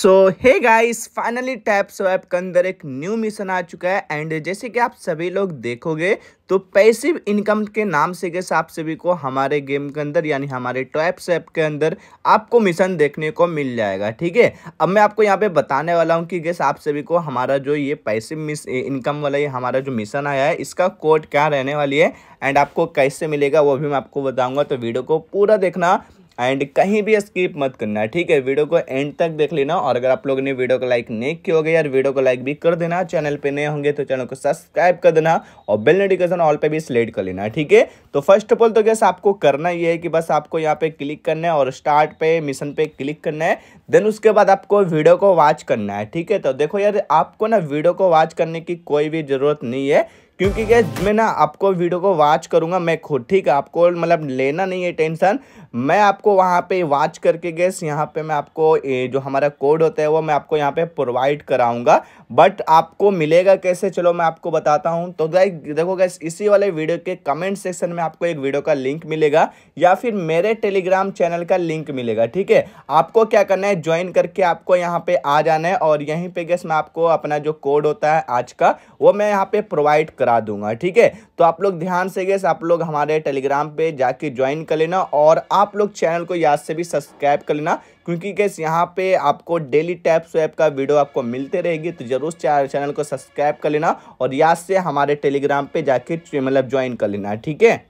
सो hey guys finally tap swap के अंदर एक न्यू मिशन आ चुका है एंड जैसे कि आप सभी लोग देखोगे तो पैसिव इनकम के नाम से गैस आप सभी को हमारे गेम के अंदर यानी हमारे टैप स्वैप के अंदर आपको मिशन देखने को मिल जाएगा ठीक है अब मैं आपको यहाँ पे बताने वाला हूँ कि गैस आप सभी को हमारा जो ये पैसिव मिस इनकम वाला ये हमारा जो मिशन आया है इसका कोड क्या रहने वाली है एंड आपको कैसे मिलेगा वो भी मैं आपको बताऊँगा तो वीडियो को पूरा देखना एंड कहीं भी स्किप मत करना ठीक है वीडियो को एंड तक देख लेना और अगर आप लोगों ने वीडियो को लाइक नहीं किया होगा यार वीडियो को लाइक भी कर देना चैनल पे नए होंगे तो चैनल को सब्सक्राइब कर देना और बेल नोटिफिकेशन ऑल पे भी सिलेक्ट कर लेना ठीक है तो फर्स्ट ऑफ ऑल तो गैस आपको करना ये है कि बस आपको यहाँ पे क्लिक करना है और स्टार्ट पे मिशन पे क्लिक करना है देन उसके बाद आपको वीडियो को वॉच करना है ठीक है तो देखो यार आपको ना वीडियो को वॉच करने की कोई भी ज़रूरत नहीं है क्योंकि क्या मैं ना आपको वीडियो को वॉच करूंगा मैं खुद ठीक है आपको मतलब लेना नहीं है टेंशन मैं आपको वहाँ पे वॉच करके गैस यहाँ पे मैं आपको ए, जो हमारा कोड होता है वो मैं आपको यहाँ पे प्रोवाइड कराऊंगा बट आपको मिलेगा कैसे चलो मैं आपको बताता हूँ तो गाइस देखो गैस इसी वाले वीडियो के कमेंट सेक्शन में आपको एक वीडियो का लिंक मिलेगा या फिर मेरे टेलीग्राम चैनल का लिंक मिलेगा ठीक है आपको क्या करना है ज्वाइन करके आपको यहाँ पे आ जाना है और यहीं पर गैस मैं आपको अपना जो कोड होता है आज का वो मैं यहाँ पे प्रोवाइड करा लगा दूंगा ठीक है तो आप लोग ध्यान से गए आप लोग हमारे टेलीग्राम पे जाके ज्वाइन कर लेना और आप लोग चैनल को याद से भी सब्सक्राइब कर लेना क्योंकि गैस यहाँ पे आपको डेली टैप स्वैप का वीडियो आपको मिलते रहेगी तो जरूर चैनल को सब्सक्राइब कर लेना और याद से हमारे टेलीग्राम पे जाके मतलब ज्वाइन कर लेना ठीक है